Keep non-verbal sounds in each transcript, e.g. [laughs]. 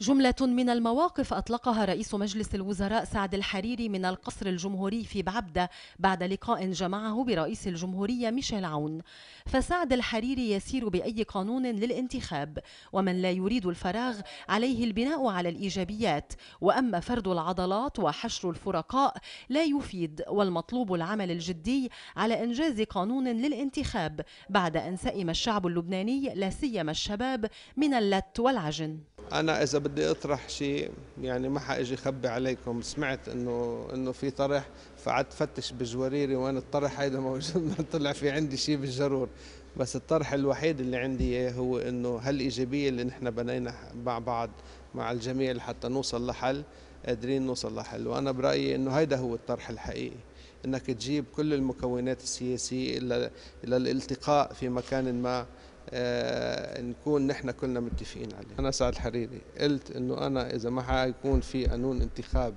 جملة من المواقف أطلقها رئيس مجلس الوزراء سعد الحريري من القصر الجمهوري في بعبدة بعد لقاء جمعه برئيس الجمهورية ميشيل عون فسعد الحريري يسير بأي قانون للانتخاب ومن لا يريد الفراغ عليه البناء على الإيجابيات وأما فرد العضلات وحشر الفرقاء لا يفيد والمطلوب العمل الجدي على إنجاز قانون للانتخاب بعد أن سئم الشعب اللبناني لا سيما الشباب من اللت والعجن انا اذا بدي اطرح شيء يعني ما حاجي اخبي عليكم سمعت انه انه في طرح فقعدت فتش بجواريري وين الطرح هيدا موجود [laughs] ما طلع في عندي شيء بالجرور بس الطرح الوحيد اللي عندي اياه هو انه هالايجابيه اللي نحن بنينا مع بعض مع الجميع لحتى نوصل لحل قادرين نوصل لحل وانا برايي انه هيدا هو الطرح الحقيقي انك تجيب كل المكونات السياسيه الى الى الالتقاء في مكان ما آه، نكون نحن كلنا متفقين عليه أنا سعد الحريري قلت أنه أنا إذا ما حيكون في قانون انتخاب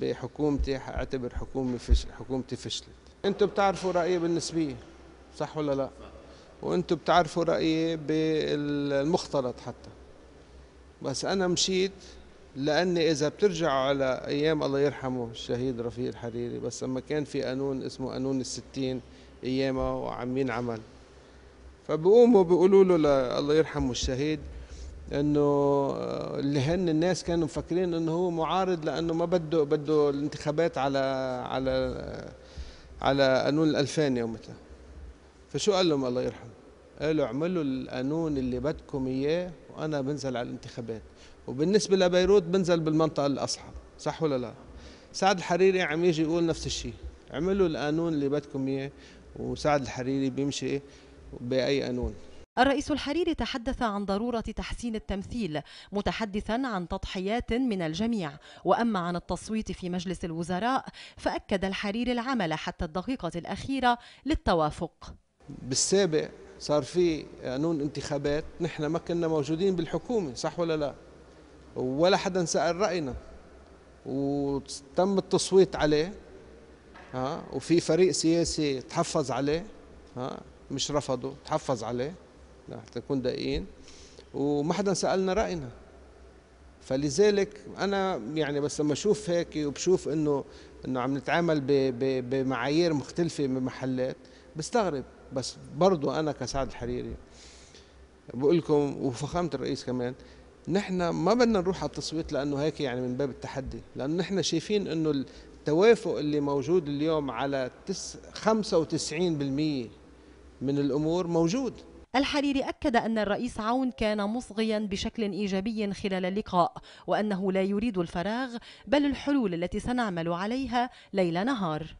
بحكومتي حاعتبر حكومة فشل حكومتي فشلت أنتم بتعرفوا رأيي بالنسبية صح ولا لا وأنتم بتعرفوا رأيي بالمختلط حتى بس أنا مشيت لأني إذا بترجعوا على أيام الله يرحمه الشهيد رفيق الحريري بس لما كان في قانون اسمه قانون الستين أيامه وعم ينعمل فبقوموا بيقولوا له الله يرحمه الشهيد انه آه، اللي هن الناس كانوا مفكرين انه هو معارض لانه ما بده بده الانتخابات على على على قانون الألفان يومتها فشو قال لهم الله يرحمه قالوا اعملوا القانون اللي بدكم اياه وانا بنزل على الانتخابات وبالنسبه لبيروت بنزل بالمنطقه الاصعب صح ولا لا سعد الحريري عم يجي يقول نفس الشيء اعملوا القانون اللي بدكم اياه وسعد الحريري بيمشي إيه؟ باي قانون الرئيس الحريري تحدث عن ضرورة تحسين التمثيل متحدثا عن تضحيات من الجميع وأما عن التصويت في مجلس الوزراء فأكد الحريري العمل حتى الدقيقة الأخيرة للتوافق بالسابق صار في قانون انتخابات نحن ما كنا موجودين بالحكومة صح ولا لا ولا حدا سأل رأينا وتم التصويت عليه ها وفي فريق سياسي تحفظ عليه ها مش رفضه تحفظ عليه حتى نكون دقيقين وما حدا سألنا رأينا فلذلك انا يعني بس لما اشوف هيك وبشوف انه انه عم نتعامل بمعايير مختلفه من محلات بستغرب بس برضه انا كسعد الحريري بقول لكم وفخامه الرئيس كمان نحن ما بدنا نروح على التصويت لانه هيك يعني من باب التحدي لانه نحن شايفين انه التوافق اللي موجود اليوم على 95% من الأمور موجود الحريري أكد أن الرئيس عون كان مصغيا بشكل إيجابي خلال اللقاء وأنه لا يريد الفراغ بل الحلول التي سنعمل عليها ليل نهار